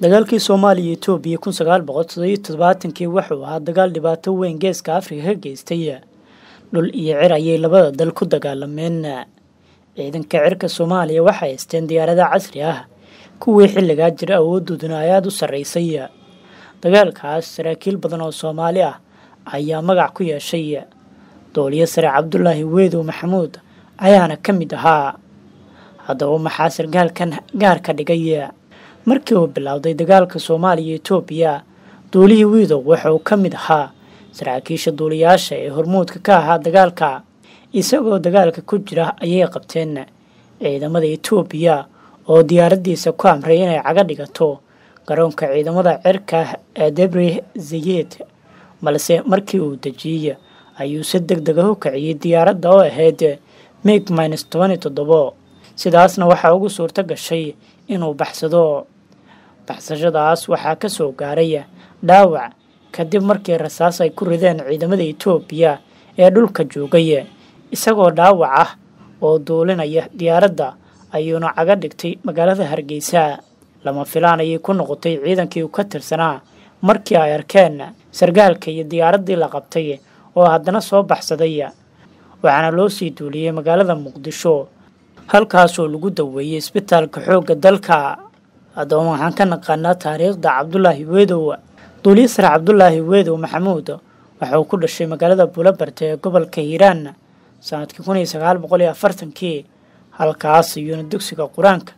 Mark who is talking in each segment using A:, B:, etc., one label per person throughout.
A: dagaalkii soomaaliya etoobiya kun sagaal boqol toddobiyo toddobaatankii wuxuu ahaa dagaal dhibaato weyn geeska afrika ka geystay dhul iyo cir ayay labada dal ku dagaalameen ciidanka cirka soomaaliya waxay haysteen diyaarada casri ah kuwii xilligaa jira awoodooduna ay u sarraysay dagaalkaas saraakiil badan oo soomaali ah ayaa magac ku yeeshay dooliyo sare cabdulaahi weedow maxamuud ayaana ka mid ahaa haddaba maxaa sargaal gaarka dhigay markii uu bilowday dagaalka soomaaliya etoobiya duulihii wiidow waxa ka mid ahaa saraakiisha duuliyaasha ee hormuudka ka ahaa dagaalka isagoo dagaalka ku jira ayay qabteen ciidamada etoobiya oo diyaaraddiisa ku amray inay caga dhigato garoonka ciidamada cirka ah ee debre zayed balse markii uu dejiyey ayuu si deg dega ah u kiciyey diyaaradda oo ahayd mig minus toban toddobo sidaasna waxaa ugu suurto gashay inuu baxsado baxsashadaas waxaa ka soo gaaraya dhaawac kadib markii rasaas ay ku rideen ciidamada etoobiya ee dhulka joogaya isagoo dhaawac ah oo duulinaya diyaaradda ayuuna caga dhigtay magaalada hargeysa lama filaan ayay ku noqotay ciidankii u ka tirsanaa markii ay arkeen sargaalka iyo diyaaraddii la qabtay oo haddana soo baxsaday waxaana loo sii duuliyey magaalada muqdisho halkaasoo lagu daweeyey isbitaalka xoogga dalka haddaba waxaan ka naqaanaa taariikhda cabdulaahi weedow duliisar cabdulaahi weedow maxamuud waxauu ku dhashay magaalada bulabarte ee gobolka hiiraan sanadkii kun iyo sagaal boqol iyo afartankii halkaas ayuuna dugsiga qur-aanka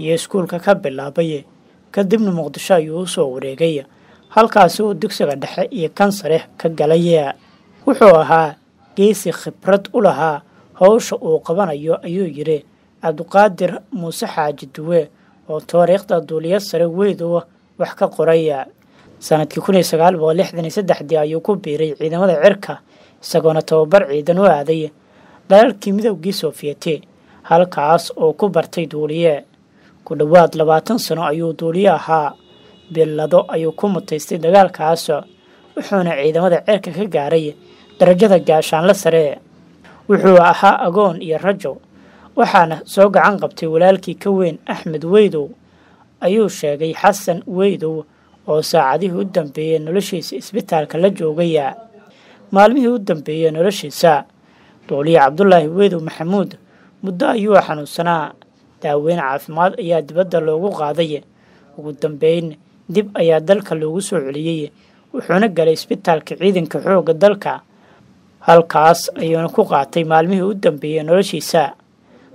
A: iyo iskuulka ka bilaabay kadibna muqdisho ayuu usoo wareegay halkaasi uu dugsiga dhexe iyo kan sare ka galay wuxuu ahaa geesi khibrad u lahaa howsha uu qabanayo ayuu yidhi cabduqaadir muuse xaaji duwe oo taariikhda duuliyo sare weyd wax ka qoraya ah, sanadkii kun iyo sagaal lixdan iyo saddexdii ayuu ku biiray ciidamada cirka isagoona tababar ciidan u aaday dhalalkii midowgii sofiyeeti halkaas oo ku bartay duuliye ku dhowaad labaatan sano ayuu duuliye ahaa billado ayuu ku mutaystay dagaalkaas wuxuuna ciidamada cirka ka gaaray darajada gaashaanla sare wuxuu ahaa agoon iyo rajo waxaana soo gacan qabtay walaalkii ka weyn axmed weydow ayuu sheegay xasan weydow oo saacadihii u dambeeyey noloshiisa isbitaalka la joogaya maalmihii u dambeeyey noloshiisa duuliye cabdulaahi weydow maxamuud muddo ayuu xanuunsanaa daaweyn caafimaad ayaa dibadda loogu qaaday ugu dambeyn dib ayaa dalka loogu soo celiyey wuxuuna galay isbitaalka ciidanka xoogga dalka halkaas ayuuna ku qaatay maalmihii u dambeeyey noloshiisa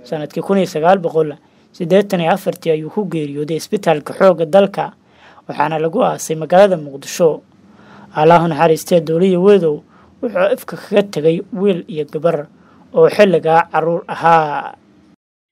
A: sanadkii kun iyo sagaal boqol sideetan iyo afartii ayuu ku geeriyooday isbitaalka xooga dalka waxaana lagu aasay magaalada muqdisho allaahu naxariistee dowliya wedow wuxuu ifka kaga tegay wiil iyo gabar oo xilligaa caruur ahaa